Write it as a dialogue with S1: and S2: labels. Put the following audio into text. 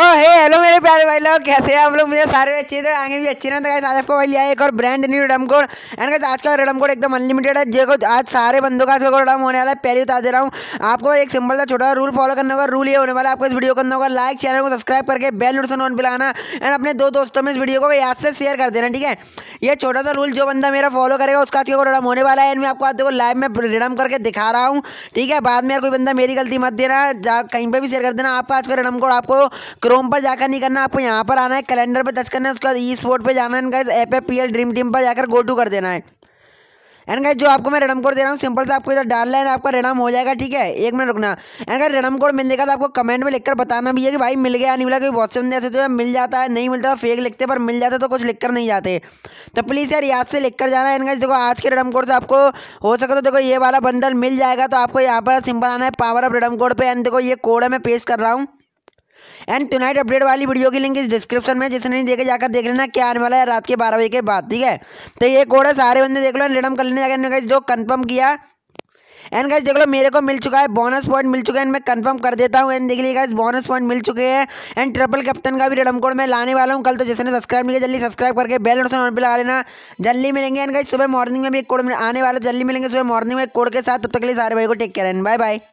S1: तो हे हेलो मेरे प्यारे भाई लोग कैसे हैं आप लोग मुझे सारे अच्छे थे तो आगे भी अच्छे रहे तो आज आपको भाई लिया एक और brand new redeem code and कैसे आज का रडम कोड एकदम अनलिमिटेड है जो आज सारे बंदों का आज रडम होने वाला है पहले बता दे रहा हूँ आपको एक सिंपल सा छोटा रूल फॉलो करने होगा रूल ये होने वाला आपको इस वीडियो करना होगा लाइक चैनल को सब्सक्राइब करके बेल नोटिफिकेशन ऑन लाना एंड अपने दो दोस्तों में इस वीडियो को याद से शेयर कर देना ठीक है ये छोटा सा रूल जो बंदा मेरा फॉलो करेगा उसका आज रिडम होने वाला है मैं आपको आज देखो लाइव में रिडम करके दिखा रहा हूँ ठीक है बाद में यार कोई बंदा मेरी गलती मत देना जा कहीं पर भी शेयर कर देना आपका आज का रिडम कोड आपको क्रोम पर जाकर नहीं करना आपको यहाँ पर आना है कैलेंडर पर टच करना है उसके बाद ई स्पोर्ट पर जाना है इनका F F P L dream team पर जाकर गो टू कर देना है एंड गाइस जो आपको मैं रेडम कोड दे रहा हूँ सिंपल से आपको इधर डालना है आपका रेडम हो जाएगा ठीक है एक मिनट रुकना एंड गाइस रेडम कोड मिलने का आपको कमेंट में लिखकर बताना भी है कि भाई मिल गया नहीं मिला क्योंकि बहुत से बंदे ऐसे तो मिल जाता है नहीं मिलता फेक लिखते पर मिल जाता तो कुछ लिख कर नहीं जाते तो प्लीज़ यार याद से लिख कर जाना एंड गाइस देखो आज के रेडम कोड से आपको हो सके तो देखो ये वाला बंदल मिल जाएगा तो आपको यहाँ पर सिंपल आना है पावर ऑफ रेडम कोड पर एंड देखो ये कोड है मैं पेश कर रहा हूँ एंड टुनाइट अपडेट वाली वीडियो की लिंक इस डिस्क्रिप्शन में जिसने नहीं देखे जाकर देख लेना क्या आने वाला है रात के बारह बजे के बाद ठीक है तो ये कोड है सारे बंदे देख लो रिडम कर लेने अगर जो कन्फर्म किया एंड गाइज देख लो मेरे को मिल चुका है बोनस पॉइंट मिल चुका है मैं कंफर्म कर देता हूँ एंड देख लीजिए गाइज बोनस पॉइंट मिल चुके हैं एंड ट्रिपल कैप्टन का भी रिडम कोड मैं लाने वाला हूँ कल तो जिसने सब्सक्राइब नहीं किया जल्दी सब्सक्राइब करके बेल नोटिफिकेशन ऑन पे लगा लेना जल्दी मिलेंगे एंड गाइज सुबह मॉर्निंग में भी एक कोड आने वाला जल्दी मिलेंगे सुबह मॉर्निंग में एक कोड के साथ तब तक के लिए सारे भाई को take care and bye bye